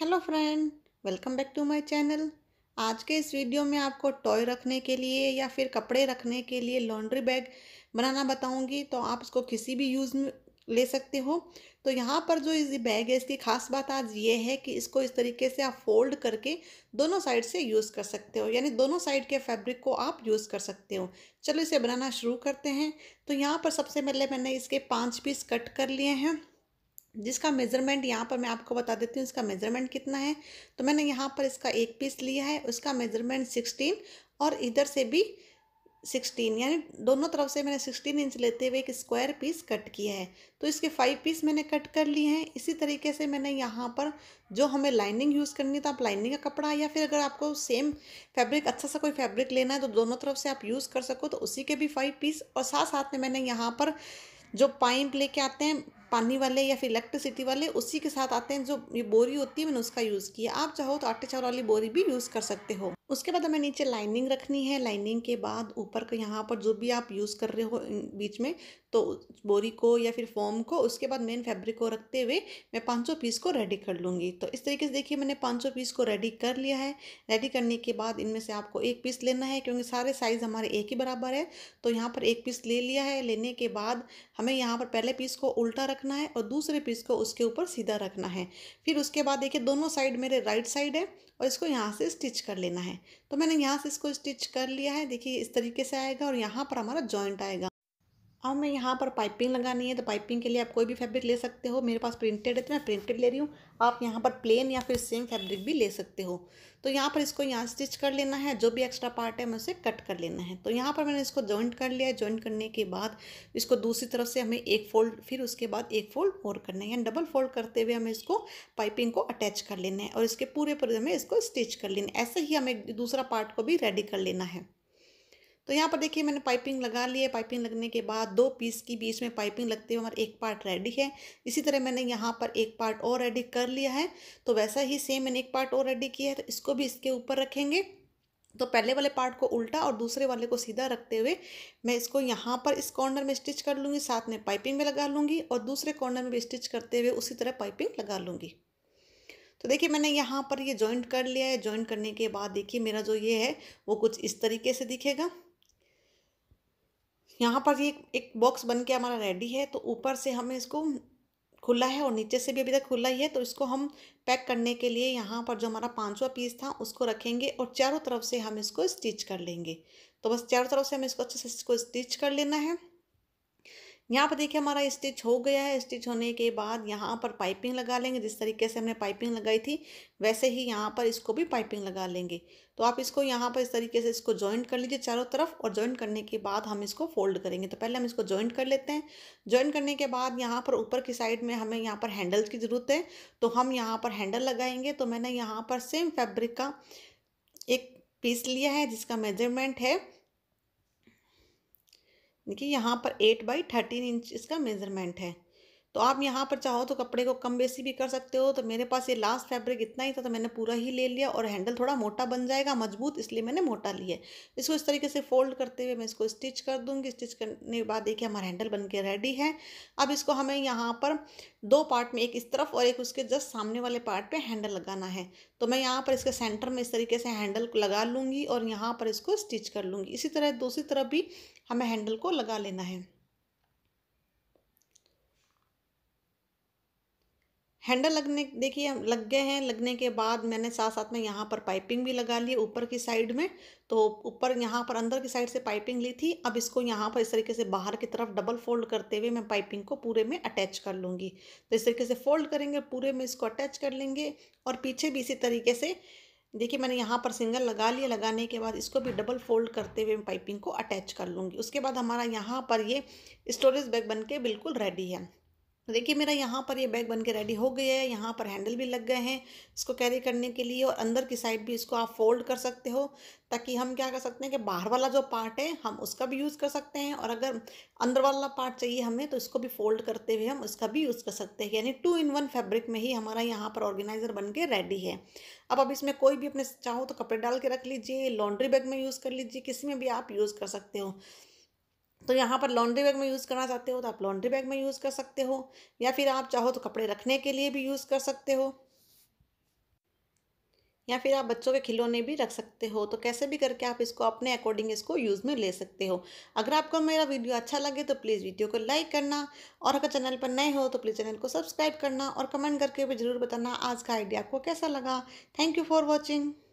hello friend welcome back to my channel आज के इस वीडियो में आपको टॉय रखने के लिए या फिर कपड़े रखने के लिए लॉन्ड्री बैग बनाना बताऊंगी तो आप इसको किसी भी यूज़ में ले सकते हो तो यहाँ पर जो इस बैग है इसकी खास बात आज ये है कि इसको इस तरीके से आप फोल्ड करके दोनों साइड से यूज़ कर सकते हो यानी दोनों साइड के फैब्रिक को आप यूज़ कर सकते हो चलो इसे बनाना शुरू करते हैं तो यहाँ पर सबसे पहले मैंने इसके पाँच पीस कट कर लिए हैं जिसका मेज़रमेंट यहाँ पर मैं आपको बता देती हूँ इसका मेज़रमेंट कितना है तो मैंने यहाँ पर इसका एक पीस लिया है उसका मेज़रमेंट सिक्सटीन और इधर से भी सिक्सटीन यानी दोनों तरफ से मैंने सिक्सटीन इंच लेते हुए एक स्क्वायर पीस कट किया है तो इसके फाइव पीस मैंने कट कर लिए हैं इसी तरीके से मैंने यहाँ पर जो हमें लाइनिंग यूज़ करनी है तो आप लाइनिंग का कपड़ा या फिर अगर आपको सेम फैब्रिक अच्छा सा कोई फैब्रिक लेना है तो दोनों तरफ से आप यूज़ कर सको तो उसी के भी फाइव पीस और साथ साथ में मैंने यहाँ पर जो पाइप लेके आते हैं पानी वाले या फिर इलेक्ट्रिसिटी वाले उसी के साथ आते हैं जो ये बोरी होती है मैंने उसका यूज़ किया आप चाहो तो आटे चावल वाली बोरी भी यूज़ कर सकते हो उसके बाद हमें नीचे लाइनिंग रखनी है लाइनिंग के बाद ऊपर के यहाँ पर जो भी आप यूज़ कर रहे हो बीच में तो बोरी को या फिर फॉर्म को उसके बाद मेन फैब्रिक को रखते हुए मैं 500 पीस को रेडी कर लूँगी तो इस तरीके से देखिए मैंने 500 पीस को रेडी कर लिया है रेडी करने के बाद इनमें से आपको एक पीस लेना है क्योंकि सारे साइज़ हमारे एक ही बराबर है तो यहाँ पर एक पीस ले लिया है लेने के बाद हमें यहाँ पर पहले पीस को उल्टा रखना है और दूसरे पीस को उसके ऊपर सीधा रखना है फिर उसके बाद देखिए दोनों साइड मेरे राइट साइड है और इसको यहाँ से स्टिच कर लेना है तो मैंने यहाँ से इसको स्टिच कर लिया है देखिए इस तरीके से आएगा और यहाँ पर हमारा जॉइंट आएगा हमें हाँ, यहाँ पर पाइपिंग लगानी है तो पाइपिंग के लिए आप कोई भी फैब्रिक ले सकते हो मेरे पास प्रिंटेड है तो मैं प्रिंटेड ले रही हूँ आप यहाँ पर प्लेन या फिर सेम फैब्रिक भी ले सकते हो तो यहाँ पर इसको यहाँ स्टिच कर लेना है जो भी एक्स्ट्रा पार्ट है मैं उसे कट कर लेना है तो यहाँ पर मैंने इसको जॉइंट कर लिया है जॉइंट करने के बाद इसको दूसरी तरफ से हमें एक फोल्ड फिर उसके बाद एक फोल्ड और करना है यानी डबल फोल्ड करते हुए हमें इसको पाइपिंग को अटैच कर लेना है और इसके पूरे पर हमें इसको स्टिच कर लेना है ऐसे ही हमें दूसरा पार्ट को भी रेडी कर लेना है तो यहाँ पर देखिए मैंने पाइपिंग लगा ली है पाइपिंग लगने के बाद दो पीस की बीच में पाइपिंग लगते हुए हमारा एक पार्ट रेडी है इसी तरह मैंने यहाँ पर एक पार्ट और रेडी कर लिया है तो वैसा ही सेम मैंने एक पार्ट और रेडी किया है तो इसको भी इसके ऊपर रखेंगे तो पहले वाले पार्ट को उल्टा और दूसरे वाले को सीधा रखते हुए मैं इसको यहाँ पर इस कॉर्नर में स्टिच कर लूँगी साथ में पाइपिंग में लगा लूँगी और दूसरे कॉर्नर में भी स्टिच करते हुए उसी तरह पाइपिंग लगा लूँगी तो देखिए मैंने यहाँ पर ये जॉइंट कर लिया है जॉइंट करने के बाद देखिए मेरा जो ये है वो कुछ इस तरीके से दिखेगा यहाँ पर ये एक बॉक्स बन के हमारा रेडी है तो ऊपर से हमें इसको खुला है और नीचे से भी अभी तक खुला ही है तो इसको हम पैक करने के लिए यहाँ पर जो हमारा पाँचवा पीस था उसको रखेंगे और चारों तरफ से हम इसको स्टिच कर लेंगे तो बस चारों तरफ से हमें इसको अच्छे से इसको स्टिच कर लेना है यहाँ पर देखिए हमारा स्टिच हो गया है स्टिच होने के बाद यहाँ पर पाइपिंग लगा लेंगे जिस तरीके से हमने पाइपिंग लगाई थी वैसे ही यहाँ पर इसको भी पाइपिंग लगा लेंगे तो आप इसको यहाँ पर इस तरीके से इसको जॉइंट कर लीजिए चारों तरफ और जॉइंट करने के बाद हम इसको फोल्ड करेंगे तो पहले हम इसको जॉइंट कर लेते हैं जॉइंट करने के बाद यहाँ पर ऊपर की साइड में हमें यहाँ पर हैंडल की ज़रूरत है तो हम यहाँ पर हैंडल लगाएंगे तो मैंने यहाँ पर सेम फैब्रिक का एक पीस लिया है जिसका मेजरमेंट है देखिए यहाँ पर एट बाई थर्टीन इंच इसका मेज़रमेंट है तो आप यहाँ पर चाहो तो कपड़े को कम बेसी भी कर सकते हो तो मेरे पास ये लास्ट फैब्रिक इतना ही था तो मैंने पूरा ही ले लिया और हैंडल थोड़ा मोटा बन जाएगा मजबूत इसलिए मैंने मोटा लिया इसको इस तरीके से फोल्ड करते हुए मैं इसको स्टिच कर दूँगी स्टिच करने के बाद देखिए हमारा हैंडल बन के रेडी है अब इसको हमें यहाँ पर दो पार्ट में एक इस तरफ और एक उसके जस्ट सामने वाले पार्ट पर हैंडल लगाना है तो मैं यहाँ पर इसके सेंटर में इस तरीके से हैंडल लगा लूँगी और यहाँ पर इसको स्टिच कर लूँगी इसी तरह दूसरी तरफ भी हमें हैंडल को लगा लेना है हैंडल लगने देखिए लग गए हैं लगने के बाद मैंने साथ साथ में यहाँ पर पाइपिंग भी लगा ली ऊपर की साइड में तो ऊपर यहाँ पर अंदर की साइड से पाइपिंग ली थी अब इसको यहाँ पर इस तरीके से बाहर की तरफ डबल फोल्ड करते हुए मैं पाइपिंग को पूरे में अटैच कर लूँगी तो इस तरीके से फोल्ड करेंगे पूरे में इसको अटैच कर लेंगे और पीछे भी इसी तरीके से देखिए मैंने यहाँ पर सिंगल लगा लिया लगाने के बाद इसको भी डबल फोल्ड करते हुए मैं पाइपिंग को अटैच कर लूँगी उसके बाद हमारा यहाँ पर ये स्टोरेज बैग बन के बिल्कुल रेडी है तो देखिए मेरा यहाँ पर ये बैग बन के रेडी हो गया है यहाँ पर हैंडल भी लग गए हैं इसको कैरी करने के लिए और अंदर की साइड भी इसको आप फोल्ड कर सकते हो ताकि हम क्या कर सकते हैं कि बाहर वाला जो पार्ट है हम उसका भी यूज़ कर सकते हैं और अगर अंदर वाला पार्ट चाहिए हमें तो इसको भी फोल्ड करते हुए हम उसका भी यूज़ कर सकते हैं यानी टू इन वन फैब्रिक में ही हमारा यहाँ पर ऑर्गेनाइज़र बन के रेडी है अब अब इसमें कोई भी अपने चाहो तो कपड़े डाल के रख लीजिए लॉन्ड्री बैग में यूज़ कर लीजिए किसी में भी आप यूज़ कर सकते हो तो यहाँ पर लॉन्ड्री बैग में यूज़ करना चाहते हो तो आप लॉन्ड्री बैग में यूज़ कर सकते हो या फिर आप चाहो तो कपड़े रखने के लिए भी यूज़ कर सकते हो या फिर आप बच्चों के खिलौने भी रख सकते हो तो कैसे भी करके आप इसको अपने अकॉर्डिंग इसको यूज़ में ले सकते हो अगर आपको मेरा वीडियो अच्छा लगे तो प्लीज़ वीडियो को लाइक करना और अगर चैनल पर नए हो तो प्लीज़ चैनल को सब्सक्राइब करना और कमेंट करके भी ज़रूर बताना आज का आइडिया आपको कैसा लगा थैंक यू फॉर वॉचिंग